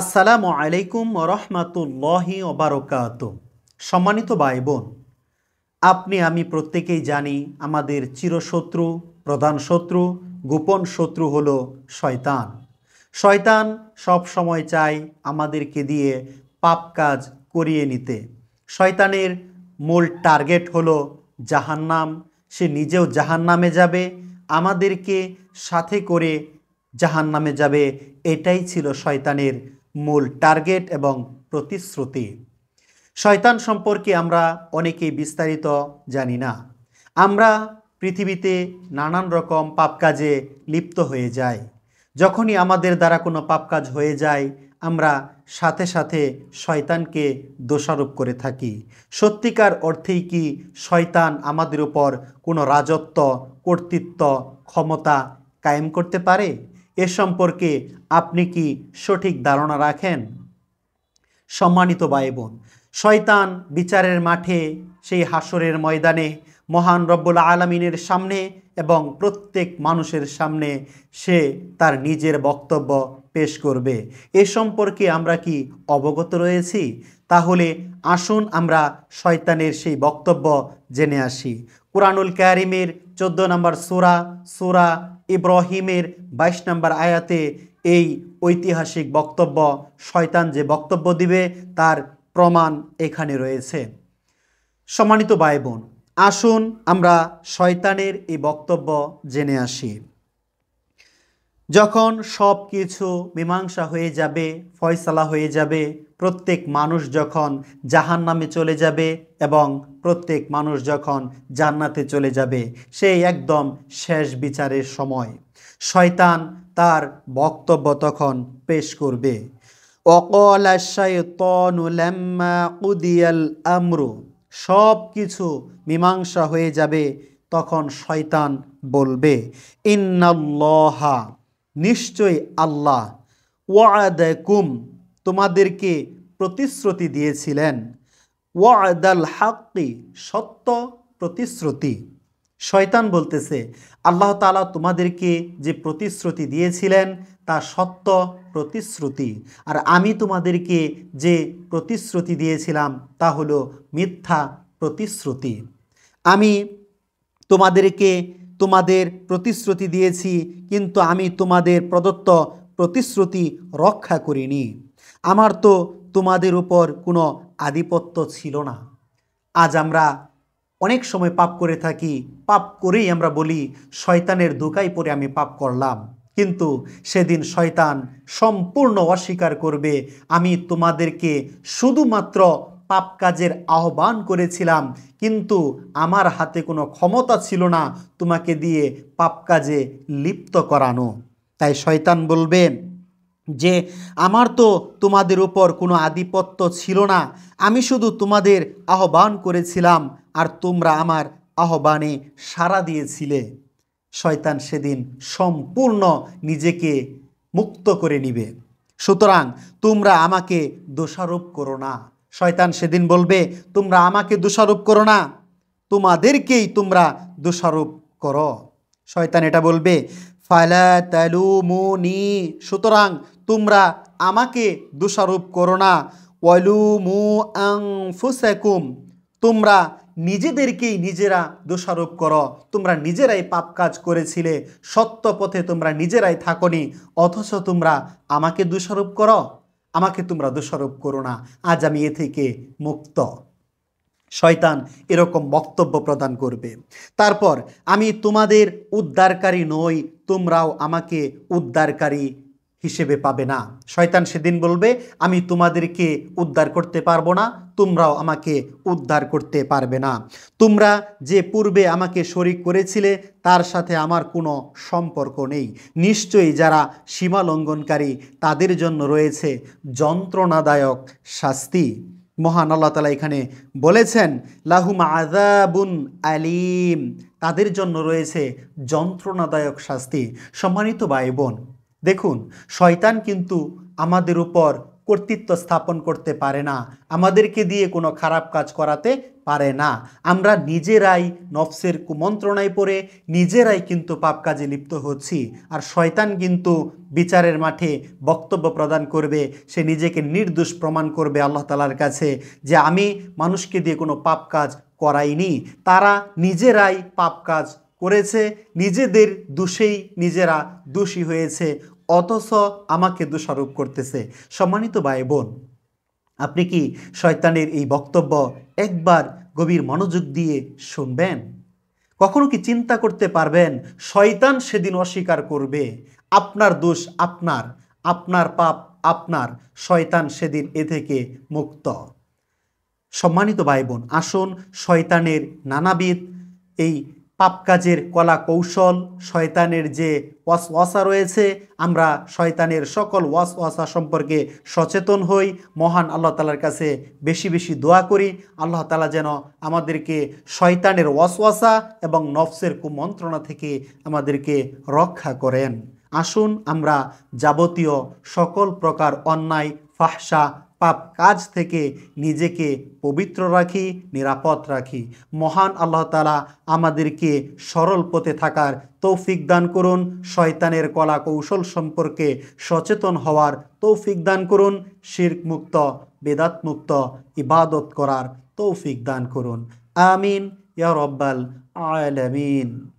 আসসালামু আলাইকুম রহমাতুল্লাহি ওবারকাত সম্মানিত ভাই বোন আপনি আমি প্রত্যেকেই জানি আমাদের চিরশত্রু প্রধান শত্রু গোপন শত্রু হলো শয়তান শয়তান সব সময় চায় আমাদেরকে দিয়ে পাপ কাজ করিয়ে নিতে শয়তানের মূল টার্গেট হলো জাহান্নাম সে নিজেও জাহান্নামে যাবে আমাদেরকে সাথে করে জাহান্নামে যাবে এটাই ছিল শয়তানের মূল টার্গেট এবং প্রতিশ্রুতি শয়তান সম্পর্কে আমরা অনেকেই বিস্তারিত জানি না আমরা পৃথিবীতে নানান রকম পাপ কাজে লিপ্ত হয়ে যাই যখনই আমাদের দ্বারা কোনো পাপ কাজ হয়ে যায় আমরা সাথে সাথে শয়তানকে দোষারোপ করে থাকি সত্যিকার অর্থেই কি শয়তান আমাদের উপর কোনো রাজত্ব কর্তৃত্ব ক্ষমতা কায়েম করতে পারে এ সম্পর্কে আপনি কি সঠিক ধারণা রাখেন সম্মানিত ভাই বোন শয়তান বিচারের মাঠে সেই হাসরের ময়দানে মহান রব্বুল আলমিনের সামনে এবং প্রত্যেক মানুষের সামনে সে তার নিজের বক্তব্য পেশ করবে এ সম্পর্কে আমরা কি অবগত রয়েছি তাহলে আসুন আমরা শয়তানের সেই বক্তব্য জেনে আসি কোরআনুল ক্যারিমের চোদ্দ নম্বর সোরা সোরা ইব্রাহিমের ২২ নম্বর আয়াতে এই ঐতিহাসিক বক্তব্য শয়তান যে বক্তব্য দিবে তার প্রমাণ এখানে রয়েছে সম্মানিত ভাই বোন আসুন আমরা শয়তানের এই বক্তব্য জেনে আসি যখন সব কিছু মীমাংসা হয়ে যাবে ফয়সালা হয়ে যাবে প্রত্যেক মানুষ যখন জাহান নামে চলে যাবে এবং প্রত্যেক মানুষ যখন জান্নাতে চলে যাবে সেই একদম শেষ বিচারের সময় শয়তান তার বক্তব্য তখন পেশ করবে উদিয়াল আমরু সব কিছু মীমাংসা হয়ে যাবে তখন শয়তান বলবে ইন্নাল্লাহা নিশ্চয়ই আল্লাহ ওয়াদুম তোমাদেরকে প্রতিশ্রুতি দিয়েছিলেন ওয়াদাল হাক্কি সত্য প্রতিশ্রুতি শয়তান বলতেছে আল্লাহ তালা তোমাদেরকে যে প্রতিশ্রুতি দিয়েছিলেন তা সত্য প্রতিশ্রুতি আর আমি তোমাদেরকে যে প্রতিশ্রুতি দিয়েছিলাম তা হলো মিথ্যা প্রতিশ্রুতি আমি তোমাদেরকে তোমাদের প্রতিশ্রুতি দিয়েছি কিন্তু আমি তোমাদের প্রদত্ত প্রতিশ্রুতি রক্ষা করিনি আমার তো তোমাদের উপর কোনো আধিপত্য ছিল না আজ আমরা অনেক সময় পাপ করে থাকি পাপ করেই আমরা বলি শয়তানের দুকাই পরে আমি পাপ করলাম কিন্তু সেদিন শয়তান সম্পূর্ণ অস্বীকার করবে আমি তোমাদেরকে শুধুমাত্র পাপ কাজের আহ্বান করেছিলাম কিন্তু আমার হাতে কোনো ক্ষমতা ছিল না তোমাকে দিয়ে পাপ কাজে লিপ্ত করানো তাই শয়তান বলবেন যে আমার তো তোমাদের উপর কোনো আধিপত্য ছিল না আমি শুধু তোমাদের আহ্বান করেছিলাম আর তোমরা আমার আহ্বানে সাড়া দিয়েছিলে শয়তান সেদিন সম্পূর্ণ নিজেকে মুক্ত করে নিবে সুতরাং তোমরা আমাকে দোষারোপ করো না শয়তান সেদিন বলবে তোমরা আমাকে দোষারোপ করো না তোমাদেরকেই তোমরা দোষারোপ করো শয়তান এটা বলবে ফালা নি সুতরাং তোমরা আমাকে দোষারোপ করো না আং আংফুসাকুম তোমরা নিজেদেরকেই নিজেরা দোষারোপ করো তোমরা নিজেরাই পাপ কাজ করেছিলে সত্য পথে তোমরা নিজেরাই থাকনি অথচ তোমরা আমাকে দোষারোপ করো আমাকে তোমরা দোষারোপ করো না আজ আমি এ থেকে মুক্ত শয়তান এরকম বক্তব্য প্রদান করবে তারপর আমি তোমাদের উদ্ধারকারী নই তোমরাও আমাকে উদ্ধারকারী হিসেবে পাবে না শয়তান সেদিন বলবে আমি তোমাদেরকে উদ্ধার করতে পারবো না তোমরাও আমাকে উদ্ধার করতে পারবে না তোমরা যে পূর্বে আমাকে শরিক করেছিলে তার সাথে আমার কোনো সম্পর্ক নেই নিশ্চয়ই যারা সীমা লঙ্ঘনকারী তাদের জন্য রয়েছে যন্ত্রণাদায়ক শাস্তি মহান আল্লাহ তালা এখানে বলেছেন লাহুম আজাবুন আলিম তাদের জন্য রয়েছে যন্ত্রণাদায়ক শাস্তি সম্মানিত ভাই বোন দেখুন শয়তান কিন্তু আমাদের উপর কর্তৃত্ব স্থাপন করতে পারে না আমাদেরকে দিয়ে কোনো খারাপ কাজ করাতে পারে না আমরা নিজেরাই নফসের কুমন্ত্রণায় পড়ে নিজেরাই কিন্তু পাপ কাজে লিপ্ত হচ্ছি আর শয়তান কিন্তু বিচারের মাঠে বক্তব্য প্রদান করবে সে নিজেকে নির্দোষ প্রমাণ করবে আল্লাহ তালার কাছে যে আমি মানুষকে দিয়ে কোনো পাপ কাজ করাইনি তারা নিজেরাই পাপ কাজ করেছে নিজেদের দোষেই নিজেরা দোষী হয়েছে অথচ আমাকে দোষারোপ করতেছে সম্মানিত ভাই বোন আপনি কি শয়তানের এই বক্তব্য একবার গভীর মনোযোগ দিয়ে শুনবেন কখনো কি চিন্তা করতে পারবেন শয়তান সেদিন অস্বীকার করবে আপনার দোষ আপনার আপনার পাপ আপনার শয়তান সেদিন এ থেকে মুক্ত সম্মানিত ভাই বোন আসুন শয়তানের নানাবিধ এই পাপ কাজের কলা কৌশল শয়তানের যে ওয়াসা রয়েছে আমরা শয়তানের সকল ওয়াসা সম্পর্কে সচেতন হই মহান আল্লাহ তালার কাছে বেশি বেশি দোয়া করি আল্লাহ তালা যেন আমাদেরকে শয়তানের ওয়াস ওয়াসা এবং নফসের কুমন্ত্রণা থেকে আমাদেরকে রক্ষা করেন আসুন আমরা যাবতীয় সকল প্রকার অন্যায় ফাহসা পাপ কাজ থেকে নিজেকে পবিত্র রাখি নিরাপদ রাখি মহান আল্লাহ তালা আমাদেরকে সরল পথে থাকার তৌফিক দান করুন শয়তানের কলা কৌশল সম্পর্কে সচেতন হওয়ার তৌফিক দান করুন শির্কমুক্ত বেদাতমুক্ত বেদাত মুক্ত ইবাদত করার তৌফিক দান করুন আমিন ইয়া রব্বাল আলামিন